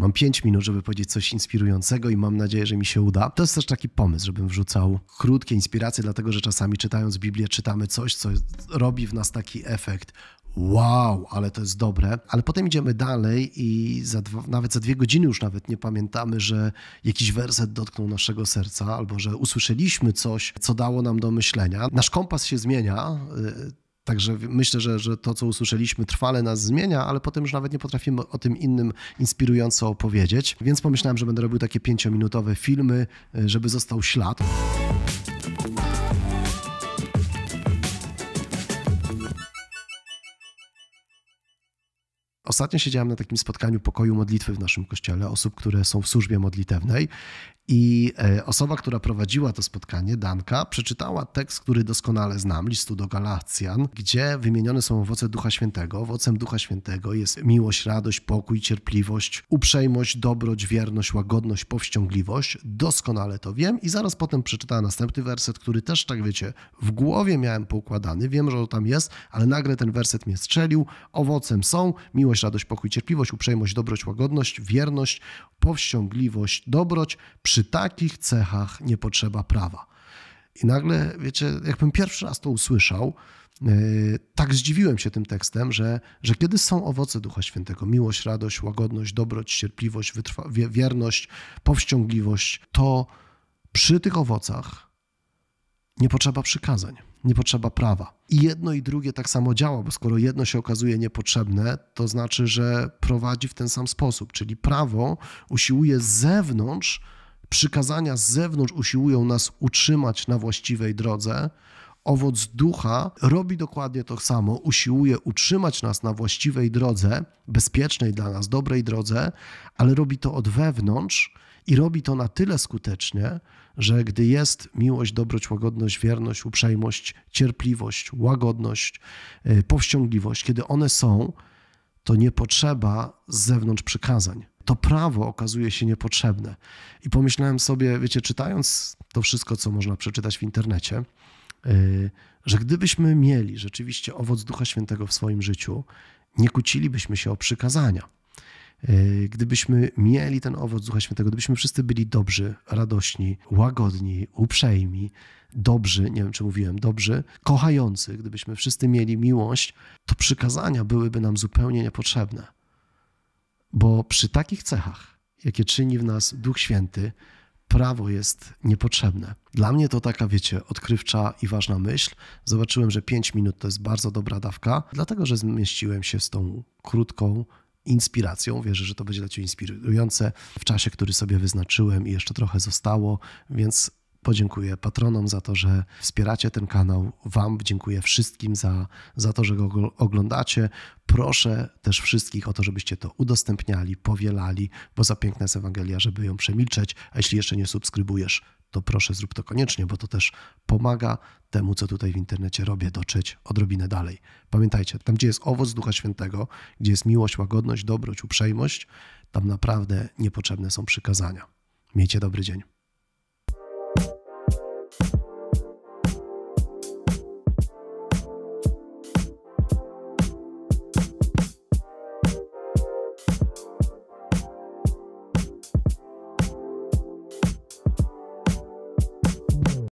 Mam 5 minut, żeby powiedzieć coś inspirującego i mam nadzieję, że mi się uda. To jest też taki pomysł, żebym wrzucał krótkie inspiracje, dlatego że czasami czytając Biblię czytamy coś, co robi w nas taki efekt wow, ale to jest dobre. Ale potem idziemy dalej i za dwa, nawet za dwie godziny już nawet nie pamiętamy, że jakiś werset dotknął naszego serca albo że usłyszeliśmy coś, co dało nam do myślenia. Nasz kompas się zmienia, y, Także myślę, że, że to, co usłyszeliśmy, trwale nas zmienia, ale potem już nawet nie potrafimy o tym innym inspirująco opowiedzieć. Więc pomyślałem, że będę robił takie pięciominutowe filmy, y, żeby został ślad. Ostatnio siedziałem na takim spotkaniu pokoju modlitwy w naszym kościele, osób, które są w służbie modlitewnej, i e, osoba, która prowadziła to spotkanie, Danka, przeczytała tekst, który doskonale znam, listu do Galacjan, gdzie wymienione są owoce Ducha Świętego. Owocem Ducha Świętego jest miłość, radość, pokój, cierpliwość, uprzejmość, dobroć, wierność, łagodność, powściągliwość. Doskonale to wiem i zaraz potem przeczytała następny werset, który też, tak wiecie, w głowie miałem poukładany, wiem, że on tam jest, ale nagle ten werset mnie strzelił. Owocem są miłość, miłość, radość, pokój, cierpliwość, uprzejmość, dobroć, łagodność, wierność, powściągliwość, dobroć. Przy takich cechach nie potrzeba prawa. I nagle, wiecie, jakbym pierwszy raz to usłyszał, e, tak zdziwiłem się tym tekstem, że, że kiedy są owoce Ducha Świętego, miłość, radość, łagodność, dobroć, cierpliwość, wierność, powściągliwość, to przy tych owocach nie potrzeba przykazań nie potrzeba prawa. I jedno i drugie tak samo działa, bo skoro jedno się okazuje niepotrzebne, to znaczy, że prowadzi w ten sam sposób, czyli prawo usiłuje z zewnątrz, przykazania z zewnątrz usiłują nas utrzymać na właściwej drodze, owoc ducha robi dokładnie to samo, usiłuje utrzymać nas na właściwej drodze, bezpiecznej dla nas, dobrej drodze, ale robi to od wewnątrz i robi to na tyle skutecznie, że gdy jest miłość, dobroć, łagodność, wierność, uprzejmość, cierpliwość, łagodność, y, powściągliwość, kiedy one są, to nie potrzeba z zewnątrz przykazań. To prawo okazuje się niepotrzebne. I pomyślałem sobie, wiecie, czytając to wszystko, co można przeczytać w internecie, y, że gdybyśmy mieli rzeczywiście owoc Ducha Świętego w swoim życiu, nie kłócilibyśmy się o przykazania E, gdybyśmy mieli ten owoc Ducha Świętego, gdybyśmy wszyscy byli dobrzy, radośni, łagodni, uprzejmi, dobrzy, nie wiem czy mówiłem, dobrzy, kochający, gdybyśmy wszyscy mieli miłość, to przykazania byłyby nam zupełnie niepotrzebne. Bo przy takich cechach, jakie czyni w nas Duch Święty, prawo jest niepotrzebne. Dla mnie to taka, wiecie, odkrywcza i ważna myśl. Zobaczyłem, że 5 minut to jest bardzo dobra dawka, dlatego że zmieściłem się z tą krótką inspiracją. Wierzę, że to będzie dla Ciebie inspirujące w czasie, który sobie wyznaczyłem i jeszcze trochę zostało, więc podziękuję patronom za to, że wspieracie ten kanał. Wam dziękuję wszystkim za, za to, że go oglądacie. Proszę też wszystkich o to, żebyście to udostępniali, powielali, bo za piękna jest Ewangelia, żeby ją przemilczeć. A jeśli jeszcze nie subskrybujesz, to proszę zrób to koniecznie, bo to też pomaga temu, co tutaj w internecie robię, dotrzeć odrobinę dalej. Pamiętajcie, tam gdzie jest owoc Ducha Świętego, gdzie jest miłość, łagodność, dobroć, uprzejmość, tam naprawdę niepotrzebne są przykazania. Miejcie dobry dzień.